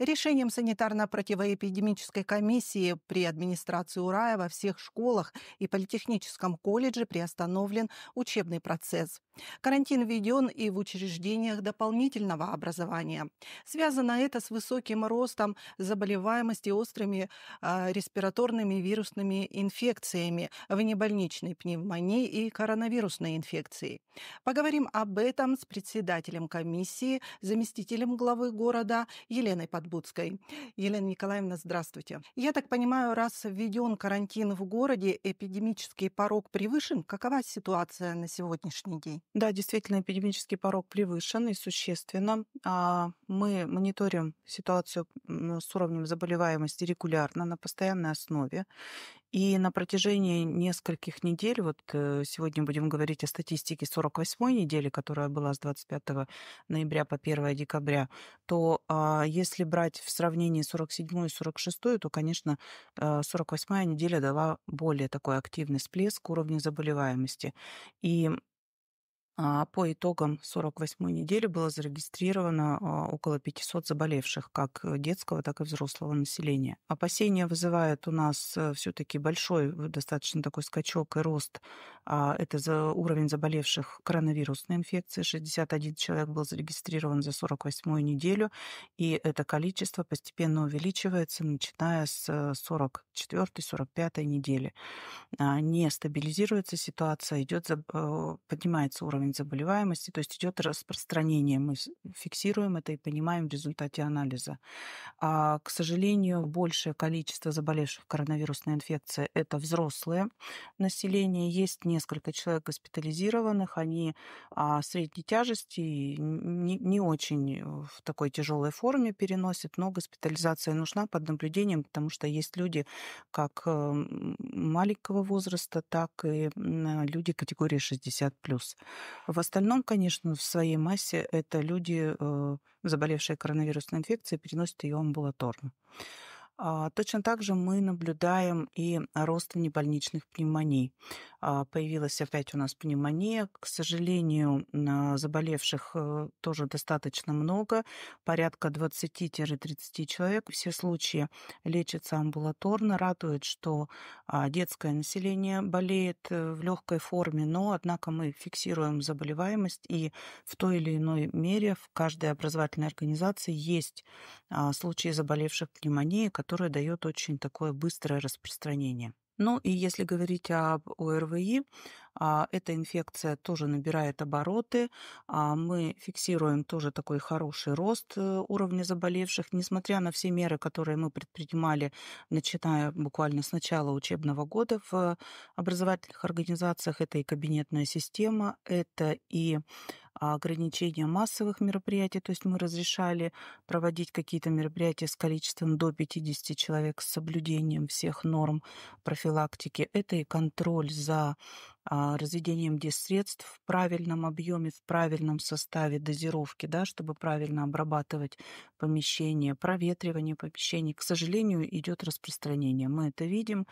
Решением санитарно-противоэпидемической комиссии при администрации УРАя во всех школах и политехническом колледже приостановлен учебный процесс. Карантин введен и в учреждениях дополнительного образования. Связано это с высоким ростом заболеваемости острыми э, респираторными вирусными инфекциями, внебольничной пневмонией и коронавирусной инфекцией. Поговорим об этом с председателем комиссии, заместителем главы города Еленой Подробной. Отбудской. Елена Николаевна, здравствуйте. Я так понимаю, раз введен карантин в городе, эпидемический порог превышен. Какова ситуация на сегодняшний день? Да, действительно, эпидемический порог превышен и существенно. А, мы мониторим ситуацию с уровнем заболеваемости регулярно на постоянной основе. И на протяжении нескольких недель, вот э, сегодня будем говорить о статистике 48-й недели, которая была с 25 ноября по 1 декабря, то а, если брать в сравнении 47-ю и 46-ю, то, конечно, 48-я э, неделя дала более такой активный всплеск уровня заболеваемости. И а по итогам 48-й недели было зарегистрировано а, около 500 заболевших как детского, так и взрослого населения. Опасения вызывает у нас э, все-таки большой достаточно такой скачок и рост. А, это за уровень заболевших коронавирусной инфекцией. 61 человек был зарегистрирован за 48-ю неделю, и это количество постепенно увеличивается, начиная с 44-45 э, недели. Не стабилизируется ситуация, идет, э, поднимается уровень уровень заболеваемости, то есть идет распространение. Мы фиксируем это и понимаем в результате анализа. А, к сожалению, большее количество заболевших коронавирусной инфекцией – это взрослое население. Есть несколько человек госпитализированных, они а, средней тяжести, не, не очень в такой тяжелой форме переносят, но госпитализация нужна под наблюдением, потому что есть люди как эм, маленького возраста, так и люди категории 60+. В остальном, конечно, в своей массе это люди, э, заболевшие коронавирусной инфекцией, переносят ее амбулаторно. А точно так же мы наблюдаем и рост внебольничных пневмоний. А, появилась опять у нас пневмония. К сожалению, заболевших э, тоже достаточно много, порядка 20-30 человек. Все случаи лечатся амбулаторно. Радует, что а, детское население болеет э, в легкой форме, но, однако, мы фиксируем заболеваемость, и в той или иной мере в каждой образовательной организации есть а, случаи заболевших пневмонией, которые дают очень такое быстрое распространение. Ну и если говорить об ОРВИ, а, эта инфекция тоже набирает обороты. А мы фиксируем тоже такой хороший рост э, уровня заболевших, несмотря на все меры, которые мы предпринимали, начиная буквально с начала учебного года в образовательных организациях. Это и кабинетная система, это и а, ограничения массовых мероприятий, то есть мы разрешали проводить какие-то мероприятия с количеством до 50 человек с соблюдением всех норм профилактики. Это и контроль за а, разведением средств в правильном объеме, в правильном составе дозировки, да, чтобы правильно обрабатывать помещение, проветривание помещений. К сожалению, идет распространение. Мы это видим,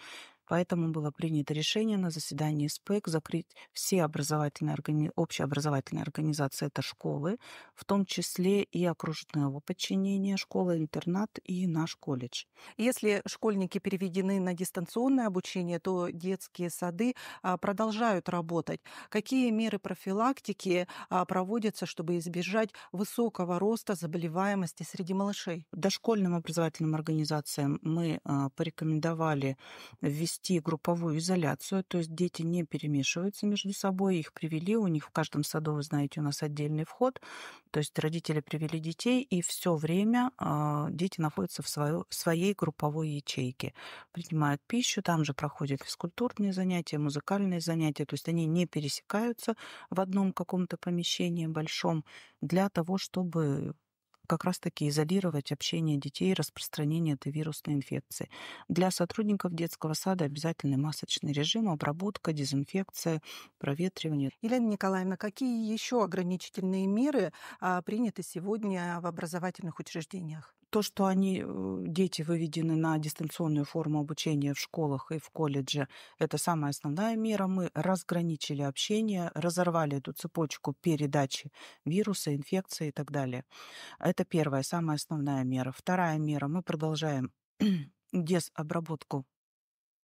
Поэтому было принято решение на заседании СПЭК закрыть все образовательные органи... общеобразовательные организации, это школы, в том числе и окружное его подчинение, школа-интернат и наш колледж. Если школьники переведены на дистанционное обучение, то детские сады а, продолжают работать. Какие меры профилактики а, проводятся, чтобы избежать высокого роста заболеваемости среди малышей? Дошкольным образовательным организациям мы а, порекомендовали ввести ввести групповую изоляцию, то есть дети не перемешиваются между собой, их привели, у них в каждом саду, вы знаете, у нас отдельный вход, то есть родители привели детей, и все время а, дети находятся в, свою, в своей групповой ячейке, принимают пищу, там же проходят физкультурные занятия, музыкальные занятия, то есть они не пересекаются в одном каком-то помещении большом для того, чтобы как раз-таки изолировать общение детей и распространение этой вирусной инфекции. Для сотрудников детского сада обязательный масочный режим, обработка, дезинфекция, проветривание. Елена Николаевна, какие еще ограничительные меры а, приняты сегодня в образовательных учреждениях? то, что они, э, дети выведены на дистанционную форму обучения в школах и в колледже, это самая основная мера. Мы разграничили общение, разорвали эту цепочку передачи вируса, инфекции и так далее. Это первая, самая основная мера. Вторая мера, мы продолжаем дезобработку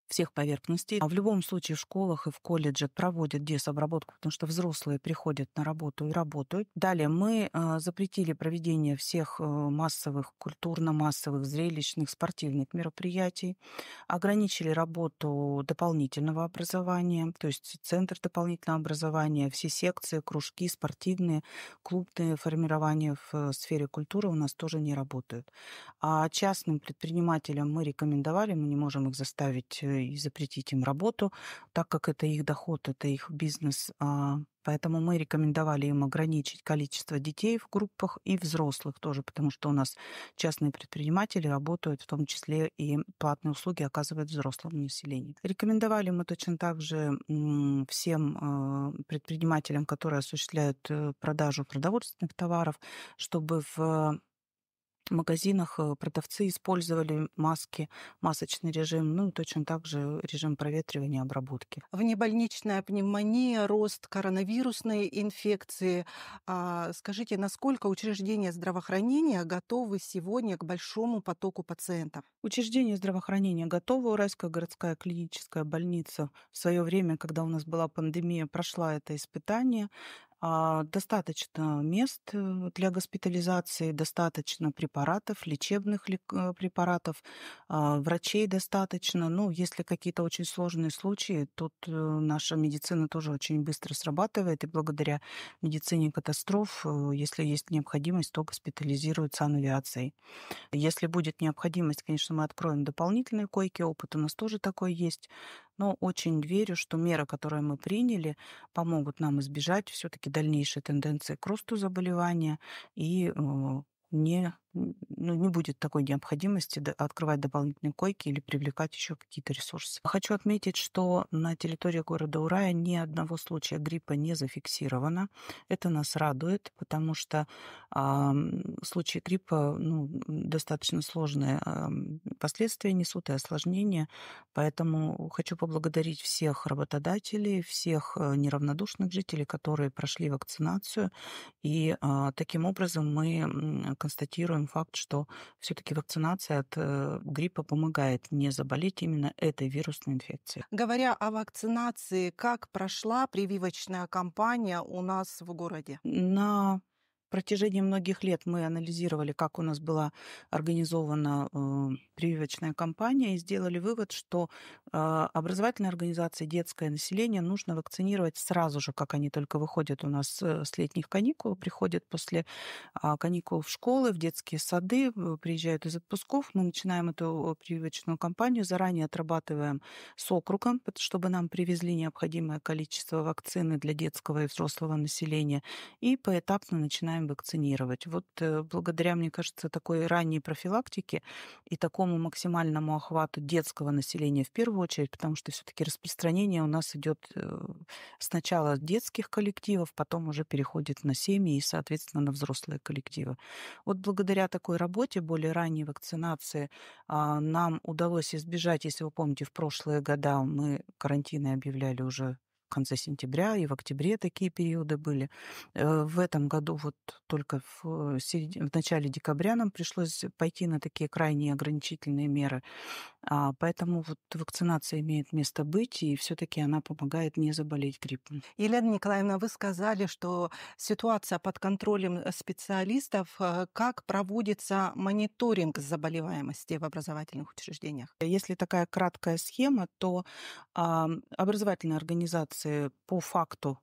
всех поверхностей. А в любом случае в школах и в колледжах проводят десобработку, потому что взрослые приходят на работу и работают. Далее мы а, запретили проведение всех э, массовых, культурно-массовых, зрелищных, спортивных мероприятий, ограничили работу дополнительного образования, то есть центр дополнительного образования, все секции, кружки, спортивные, клубные формирования в э, сфере культуры у нас тоже не работают. А частным предпринимателям мы рекомендовали, мы не можем их заставить э, тоже и запретить им работу, так как это их доход, это их бизнес. А, поэтому мы рекомендовали им ограничить количество детей в группах и взрослых тоже, потому что у нас частные предприниматели работают, в том числе и платные услуги оказывают взрослому населению. Рекомендовали мы точно так же всем а, предпринимателям, которые осуществляют э, продажу продовольственных товаров, чтобы в в магазинах э, продавцы использовали маски, масочный режим, ну и точно так же режим проветривания, обработки. Внебольничная пневмония, рост коронавирусной инфекции. А, скажите, насколько учреждения здравоохранения готовы сегодня к большому потоку пациентов? Учреждения здравоохранения готовы. Уральская городская клиническая больница в свое время, когда у нас была пандемия, прошла это испытание. А, достаточно мест э, для госпитализации, достаточно препаратов, лечебных э, препаратов, а, врачей достаточно. Ну, если какие-то очень сложные случаи, тут э, наша медицина тоже очень быстро срабатывает, и благодаря медицине катастроф, если есть необходимость, то госпитализируют с санавиацией. Если будет необходимость, конечно, мы откроем дополнительные койки, опыт у нас тоже такой есть, но очень верю, что меры, которые мы приняли, помогут нам избежать все-таки дальнейшей тенденции к росту заболевания и э, не ну, не будет такой необходимости открывать дополнительные койки или привлекать еще какие-то ресурсы. Хочу отметить, что на территории города Урая ни одного случая гриппа не зафиксировано. Это нас радует, потому что э, случаи гриппа ну, достаточно сложные э, последствия несут и осложнения. Поэтому хочу поблагодарить всех работодателей, всех э, неравнодушных жителей, которые прошли вакцинацию. И э, таким образом мы констатируем факт, что все-таки вакцинация от э, гриппа помогает не заболеть именно этой вирусной инфекцией. Говоря о вакцинации, как прошла прививочная кампания у нас в городе? На в протяжении многих лет мы анализировали, как у нас была организована э, прививочная кампания, и сделали вывод, что э, образовательные организации детское население нужно вакцинировать сразу же, как они только выходят у нас э, с летних каникул, приходят после э, каникул в школы, в детские сады, э, приезжают из отпусков. Мы начинаем эту э, прививочную кампанию, заранее отрабатываем с округом, чтобы нам привезли необходимое количество вакцины для детского и взрослого населения, и поэтапно начинаем начинаем вакцинировать. Вот э, благодаря, мне кажется, такой ранней профилактике и такому максимальному охвату детского населения в первую очередь, потому что все-таки распространение у нас идет э, сначала от детских коллективов, потом уже переходит на семьи и, соответственно, на взрослые коллективы. Вот благодаря такой работе, более ранней вакцинации, а, нам удалось избежать, если вы помните, в прошлые года мы карантины объявляли уже в конце сентября и в октябре такие периоды были. Э, в этом году вот только в, э, серед... в начале декабря нам пришлось пойти на такие крайние ограничительные меры. А, поэтому вот вакцинация имеет место быть, и все таки она помогает не заболеть гриппом. Елена Николаевна, вы сказали, что ситуация под контролем э, специалистов. Как проводится мониторинг заболеваемости в образовательных учреждениях? Если такая краткая схема, то образовательная организация ситуации по факту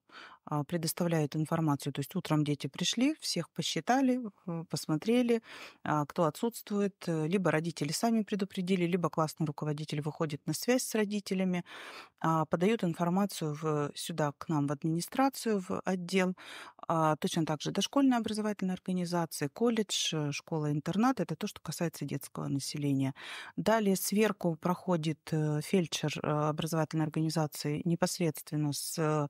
а, предоставляют информацию. То есть утром дети пришли, всех посчитали, э, посмотрели, а, кто отсутствует. Э, либо родители сами предупредили, либо классный руководитель выходит на связь с родителями, а, подают информацию в, сюда к нам в администрацию, в отдел. Точно так же дошкольная образовательная организация, колледж, э, школа-интернат. Это то, что касается детского населения. Далее сверху проходит фельдшер образовательной организации непосредственно с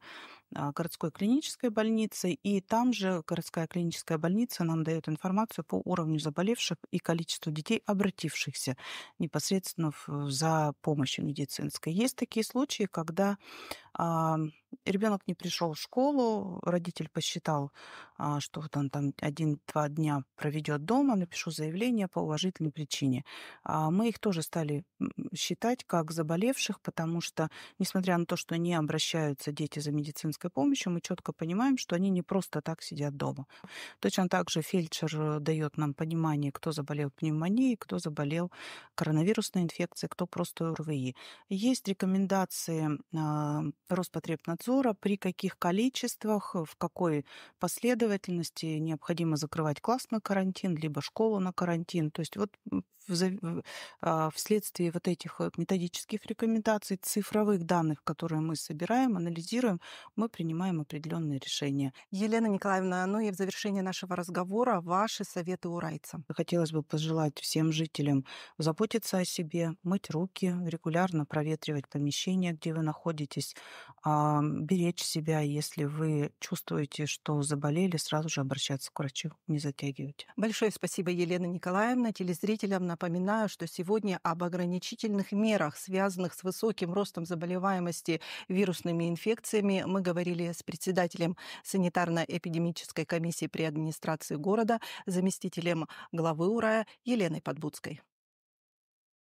а, городской клинической больницы, и там же городская клиническая больница нам дает информацию по уровню заболевших и количеству детей, обратившихся непосредственно за помощью медицинской. Есть такие случаи, когда а, Ребенок не пришел в школу, родитель посчитал, а, что вот он там один-два дня проведет дома, напишу заявление по уважительной причине. А мы их тоже стали считать как заболевших, потому что, несмотря на то, что не обращаются дети за медицинской помощью, мы четко понимаем, что они не просто так сидят дома. Точно так же фельдшер э, дает нам понимание, кто заболел пневмонией, кто заболел коронавирусной инфекцией, кто просто РВИ. Есть рекомендации Роспотребнадзора, при каких количествах, э, в какой последовательности необходимо закрывать класс на карантин, либо школу на карантин. То есть вот а, вследствие вот этих э, методических рекомендаций, цифровых данных, которые мы собираем, анализируем, мы принимаем определенные решения. Елена Николаевна, ну и в завершение нашего разговора ваши советы урайцам. Хотелось бы пожелать всем жителям заботиться о себе, мыть руки, регулярно проветривать помещение, где вы находитесь, а, беречь себя, если вы чувствуете, что заболели, сразу же обращаться к врачу, не затягивайте. Большое спасибо, Елена Николаевна. Телезрителям напоминаю, что сегодня об ограничительных мерах, связанных с высоким ростом заболеваемости вирусными инфекциями, мы говорили с председателем санитарно-эпидемической комиссии при администрации города, заместителем главы УРАЯ Еленой Подбудской.